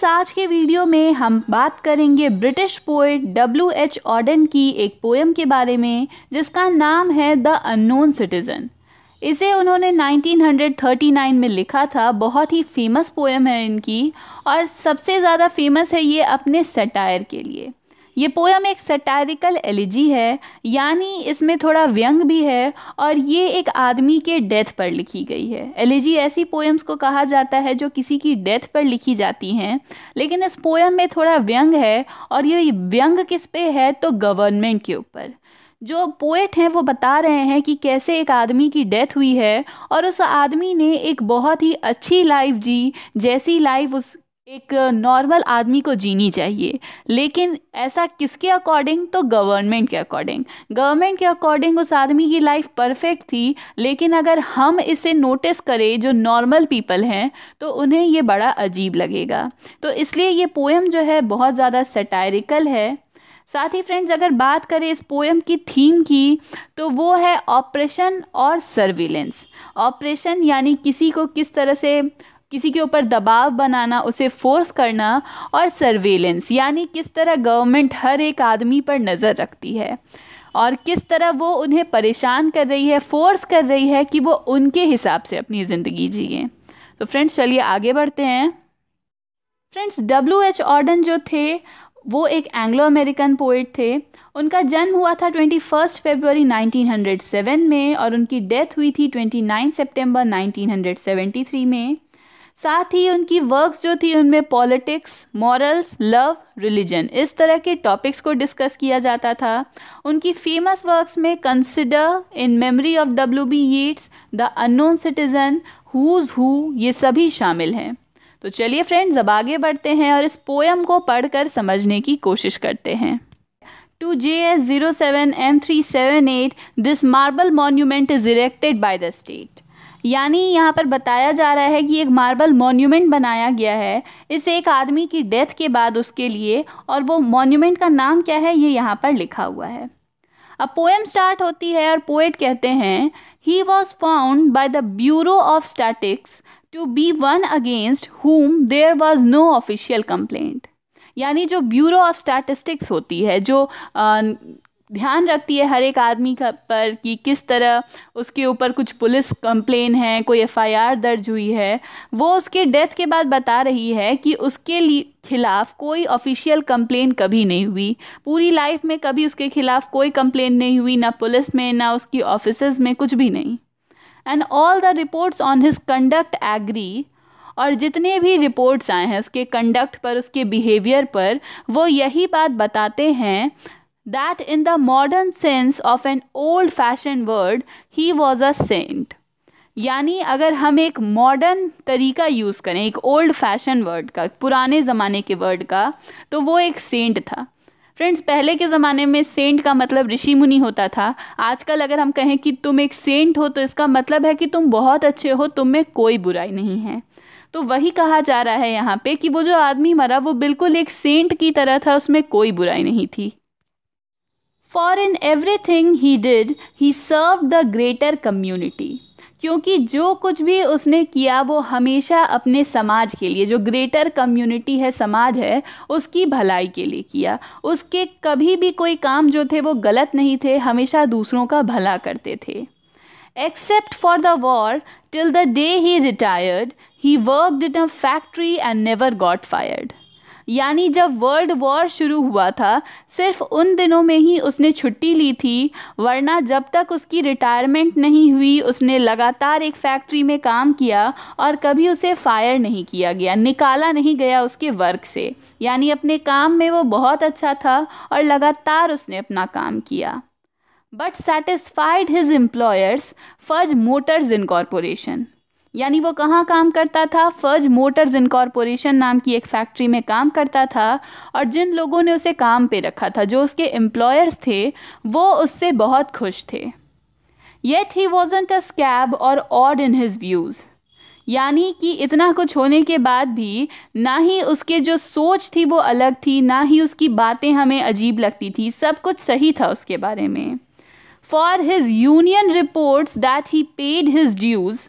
Friends आज के video में हम बात करेंगे British poet W H Auden की एक पोएम के बारे में जिसका नाम है द अननोन सिटीज़न इसे उन्होंने 1939 में लिखा था बहुत ही फेमस पोएम है इनकी और सबसे ज़्यादा फेमस है ये अपने सटायर के लिए ये पोयम एक सेटारिकल एलिजी है यानी इसमें थोड़ा व्यंग भी है और ये एक आदमी के डेथ पर लिखी गई है एलिजी ऐसी पोएम्स को कहा जाता है जो किसी की डेथ पर लिखी जाती हैं लेकिन इस पोएम में थोड़ा व्यंग है और ये व्यंग किस पे है तो गवर्नमेंट के ऊपर जो पोएट हैं वो बता रहे हैं कि कैसे एक आदमी की डेथ हुई है और उस आदमी ने एक बहुत ही अच्छी लाइफ जी जैसी लाइफ उस एक नॉर्मल आदमी को जीनी चाहिए लेकिन ऐसा किसके अकॉर्डिंग तो गवर्नमेंट के अकॉर्डिंग गवर्नमेंट के अकॉर्डिंग उस आदमी की लाइफ परफेक्ट थी लेकिन अगर हम इसे नोटिस करें जो नॉर्मल पीपल हैं तो उन्हें ये बड़ा अजीब लगेगा तो इसलिए ये पोएम जो है बहुत ज़्यादा सेटायरिकल है साथ ही फ्रेंड्स अगर बात करें इस पोएम की थीम की तो वो है ऑपरेशन और सर्विलेंस ऑपरेशन यानी किसी को किस तरह से किसी के ऊपर दबाव बनाना उसे फोर्स करना और सर्वेलेंस यानी किस तरह गवर्नमेंट हर एक आदमी पर नज़र रखती है और किस तरह वो उन्हें परेशान कर रही है फोर्स कर रही है कि वो उनके हिसाब से अपनी ज़िंदगी जिए तो फ्रेंड्स चलिए आगे बढ़ते हैं फ्रेंड्स डब्ल्यू एच ऑर्डन जो थे वो एक एंग्लो अमेरिकन पोइट थे उनका जन्म हुआ था नाइनटीन हंड्रेड सेवन में और उनकी डेथ हुई थी हंड्रेड सेवेंटी थ्री में साथ ही उनकी वर्क्स जो थी उनमें पॉलिटिक्स मॉरल्स लव रिलीजन इस तरह के टॉपिक्स को डिस्कस किया जाता था उनकी फेमस वर्क्स में consider in memory of W B Yeats the unknown citizen who's who ये सभी शामिल हैं तो चलिए फ्रेंड्स अब आगे बढ़ते हैं और इस पोएम को पढ़कर समझने की कोशिश करते हैं to J S zero seven M three seven eight this marble monument is erected by the state यानी यहाँ पर बताया जा रहा है कि एक मार्बल मॉन्यूमेंट बनाया गया है इस एक आदमी की डेथ के बाद उसके लिए और वो मॉन्यूमेंट का नाम क्या है ये यहाँ पर लिखा हुआ है अब पोएम स्टार्ट होती है और पोएट कहते हैं he was found by the bureau of statistics to be one against whom there was no official complaint यानी जो ब्यूरो ऑफ स्टैटिस्टिक्स होती है जो ध्यान रखती है हर एक आदमी का पर कि किस तरह उसके ऊपर कुछ पुलिस कंप्लेन है कोई एफआईआर दर्ज हुई है वो उसके डेथ के बाद बता रही है कि उसके लिए खिलाफ़ कोई ऑफिशियल कंप्लेन कभी नहीं हुई पूरी लाइफ में कभी उसके खिलाफ़ कोई कंप्लेन नहीं हुई ना पुलिस में ना उसकी ऑफिस में कुछ भी नहीं and all the reports on his conduct agree और जितने भी रिपोर्ट्स आए हैं उसके कंडक्ट पर उसके बिहेवियर पर वो यही बात बताते हैं that in the modern sense of an old fashioned word he was a saint यानी अगर हम एक मॉडर्न तरीका यूज़ करें एक ओल्ड फैशन वर्ड का पुराने ज़माने के वर्ड का तो वो एक सेंट था फ्रेंड्स पहले के ज़माने में सेंट का मतलब ऋषि मुनि होता था आजकल अगर हम कहें कि तुम एक सेंट हो तो इसका मतलब है कि तुम बहुत अच्छे हो तुम में कोई बुराई नहीं है तो वही कहा जा रहा है यहाँ पे कि वो जो आदमी मरा वो बिल्कुल एक सेंट की तरह था उसमें कोई बुराई नहीं थी for in everything he did he served the greater community क्योंकि जो कुछ भी उसने किया वो हमेशा अपने समाज के लिए जो ग्रेटर कम्युनिटी है समाज है उसकी भलाई के लिए किया उसके कभी भी कोई काम जो थे वो गलत नहीं थे हमेशा दूसरों का भला करते थे except for the war till the day he retired he worked in a factory and never got fired यानी जब वर्ल्ड वॉर शुरू हुआ था सिर्फ उन दिनों में ही उसने छुट्टी ली थी वरना जब तक उसकी रिटायरमेंट नहीं हुई उसने लगातार एक फैक्ट्री में काम किया और कभी उसे फायर नहीं किया गया निकाला नहीं गया उसके वर्क से यानी अपने काम में वो बहुत अच्छा था और लगातार उसने अपना काम किया but satisfied his employers Fudge Motors Incorporation. यानी वो कहाँ काम करता था फर्ज मोटर्स इनकॉरपोरेशन नाम की एक फैक्ट्री में काम करता था और जिन लोगों ने उसे काम पे रखा था जो उसके एम्प्लॉयर्स थे वो उससे बहुत खुश थे yet he wasn't a scab और ऑड इन हिज व्यूज़ यानी कि इतना कुछ होने के बाद भी ना ही उसके जो सोच थी वो अलग थी ना ही उसकी बातें हमें अजीब लगती थी सब कुछ सही था उसके बारे में for his union reports that he paid his dues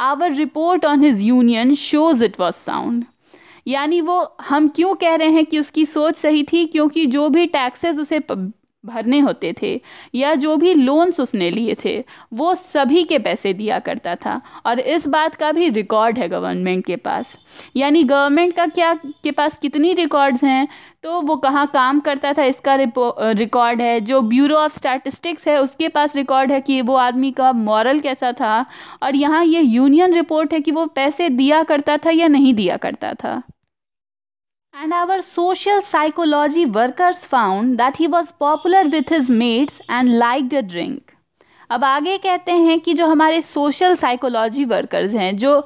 our report on his union shows it was sound यानी वो हम क्यों कह रहे हैं कि उसकी सोच सही थी क्योंकि जो भी टैक्सेस उसे भरने होते थे या जो भी लोन्स उसने लिए थे वो सभी के पैसे दिया करता था और इस बात का भी रिकॉर्ड है गवर्नमेंट के पास यानी गवर्नमेंट का क्या के पास कितनी रिकॉर्ड्स हैं तो वो कहाँ काम करता था इसका रिकॉर्ड है जो ब्यूरो ऑफ स्टैटिस्टिक्स है उसके पास रिकॉर्ड है कि वो आदमी का मॉरल कैसा था और यहाँ ये यूनियन रिपोर्ट है कि वो पैसे दिया करता था या नहीं दिया करता था and our social psychology workers found that he was popular with his mates and like the drink अब आगे कहते हैं कि जो हमारे सोशल साइकोलॉजी वर्कर्स हैं जो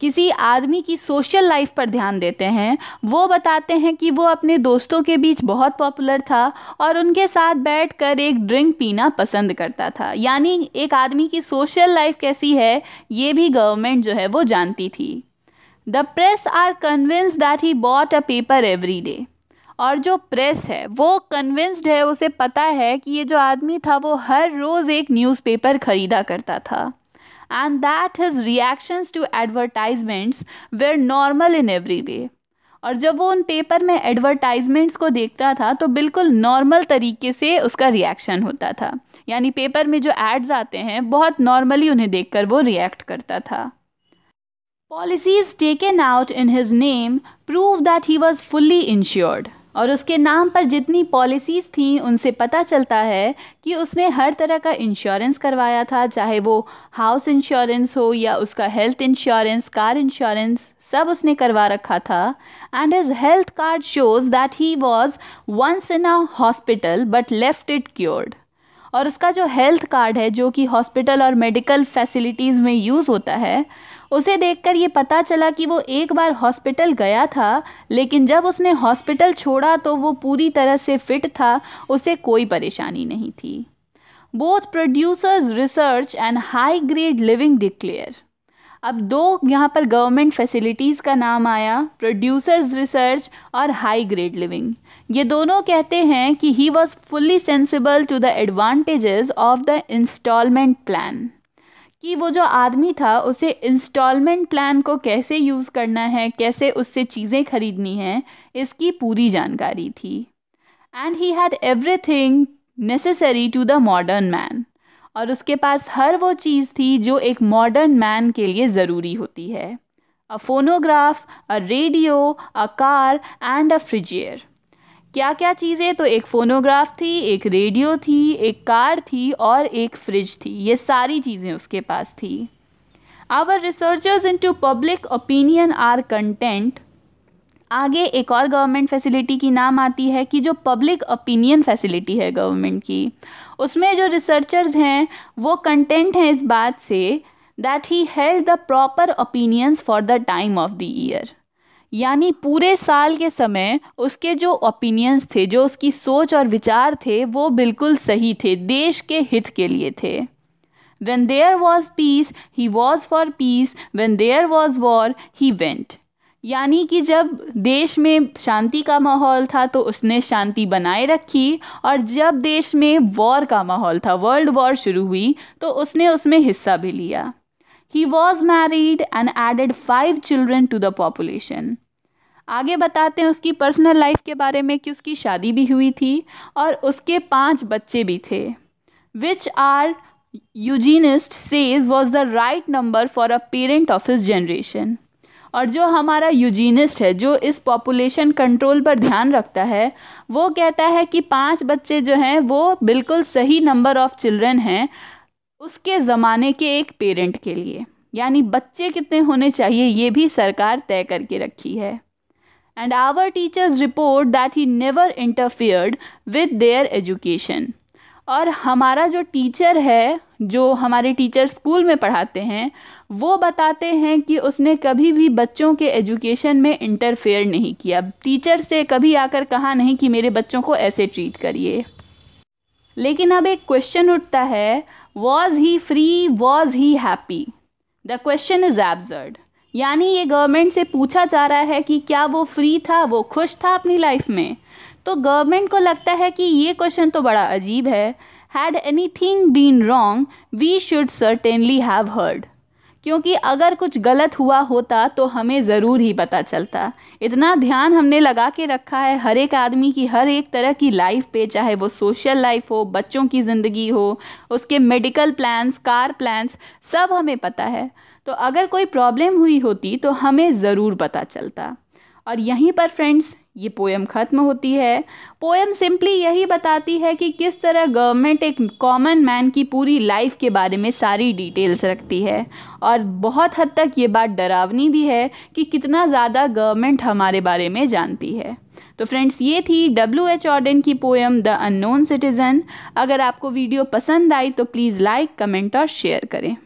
किसी आदमी की सोशल लाइफ पर ध्यान देते हैं वो बताते हैं कि वो अपने दोस्तों के बीच बहुत पॉपुलर था और उनके साथ बैठकर एक ड्रिंक पीना पसंद करता था यानी एक आदमी की सोशल लाइफ कैसी है ये भी गवर्नमेंट जो है वो जानती थी the press are convinced that he bought a paper every day और जो प्रेस है वो कन्विंस्ड है उसे पता है कि ये जो आदमी था वो हर रोज़ एक न्यूज़पेपर ख़रीदा करता था and that his reactions to advertisements were normal in every way. और जब वो उन पेपर में एडवर्टाइजमेंट्स को देखता था तो बिल्कुल नॉर्मल तरीके से उसका रिएक्शन होता था यानी पेपर में जो एड्स आते हैं बहुत नॉर्मली उन्हें देखकर वो रिएक्ट करता था policies taken out in his name prove that he was fully insured और उसके नाम पर जितनी पॉलिसीज़ थीं उनसे पता चलता है कि उसने हर तरह का इंश्योरेंस करवाया था चाहे वो हाउस इंश्योरेंस हो या उसका हेल्थ इंश्योरेंस कार इंश्योरेंस सब उसने करवा रखा था and his health card shows that he was once in a hospital but left it cured और उसका जो हेल्थ कार्ड है जो कि हॉस्पिटल और मेडिकल फैसिलिटीज़ में यूज़ होता है उसे देखकर ये पता चला कि वो एक बार हॉस्पिटल गया था लेकिन जब उसने हॉस्पिटल छोड़ा तो वो पूरी तरह से फिट था उसे कोई परेशानी नहीं थी both producers research and high grade living declare अब दो यहाँ पर गवर्नमेंट फैसिलिटीज़ का नाम आया प्रोड्यूसर्स रिसर्च और हाई ग्रेड लिविंग ये दोनों कहते हैं कि he was fully sensible to the advantages of the installment plan कि वो जो आदमी था उसे इंस्टॉलमेंट प्लान को कैसे यूज़ करना है कैसे उससे चीज़ें खरीदनी हैं इसकी पूरी जानकारी थी and he had everything necessary to the modern man और उसके पास हर वो चीज़ थी जो एक मॉडर्न मैन के लिए ज़रूरी होती है a phonograph a radio a car and a frigidaire क्या क्या चीज़ें तो एक फ़ोनोग्राफ थी एक रेडियो थी एक कार थी और एक फ्रिज थी ये सारी चीज़ें उसके पास थी our researchers into public opinion are content आगे एक और गवर्नमेंट फैसिलिटी की नाम आती है कि जो पब्लिक ओपिनियन फैसिलिटी है गवर्नमेंट की उसमें जो रिसर्चर्स हैं वो कंटेंट हैं इस बात से that he held the proper opinions for the time of the year यानी पूरे साल के समय उसके जो ओपिनियंस थे जो उसकी सोच और विचार थे वो बिल्कुल सही थे देश के हित के लिए थे when there was peace he was for peace when there was war he went यानी कि जब देश में शांति का माहौल था तो उसने शांति बनाए रखी और जब देश में वॉर का माहौल था वर्ल्ड वॉर शुरू हुई तो उसने उसमें हिस्सा भी लिया he was married and added five children to the population आगे बताते हैं उसकी पर्सनल लाइफ के बारे में कि उसकी शादी भी हुई थी और उसके पांच बच्चे भी थे which our eugenist says was the right number for a parent of his generation और जो हमारा यूजीनिस्ट है जो इस पॉपुलेशन कंट्रोल पर ध्यान रखता है वो कहता है कि पांच बच्चे जो हैं वो बिल्कुल सही नंबर ऑफ़ चिल्ड्रन हैं उसके ज़माने के एक पेरेंट के लिए यानी बच्चे कितने होने चाहिए ये भी सरकार तय करके रखी है and our teachers report that he never interfered with their education और हमारा जो टीचर है जो हमारे टीचर स्कूल में पढ़ाते हैं वो बताते हैं कि उसने कभी भी बच्चों के एजुकेशन में इंटरफेयर नहीं किया टीचर से कभी आकर कहा नहीं कि मेरे बच्चों को ऐसे ट्रीट करिए लेकिन अब एक क्वेश्चन उठता है was he free was he happy the question is absurd यानी ये गवर्नमेंट से पूछा जा रहा है कि क्या वो फ्री था वो खुश था अपनी लाइफ में तो गवर्नमेंट को लगता है कि ये क्वेश्चन तो बड़ा अजीब है had anything been wrong we should certainly have heard क्योंकि अगर कुछ गलत हुआ होता तो हमें ज़रूर ही पता चलता इतना ध्यान हमने लगा के रखा है हर एक आदमी की हर एक तरह की लाइफ पे चाहे वो सोशल लाइफ हो बच्चों की ज़िंदगी हो उसके मेडिकल प्लान्स कार प्लान्स सब हमें पता है तो अगर कोई प्रॉब्लम हुई होती तो हमें ज़रूर पता चलता और यहीं पर फ्रेंड्स ये पोएम ख़त्म होती है पोएम सिंपली यही बताती है कि किस तरह गवर्नमेंट एक कॉमन मैन की पूरी लाइफ के बारे में सारी डिटेल्स रखती है और बहुत हद तक ये बात डरावनी भी है कि कितना ज़्यादा गवर्नमेंट हमारे बारे में जानती है तो फ्रेंड्स ये थी डब्ल्यू एच ऑर्डन की पोएम द अननोन सिटीज़न अगर आपको वीडियो पसंद आई तो प्लीज़ लाइक कमेंट और शेयर करें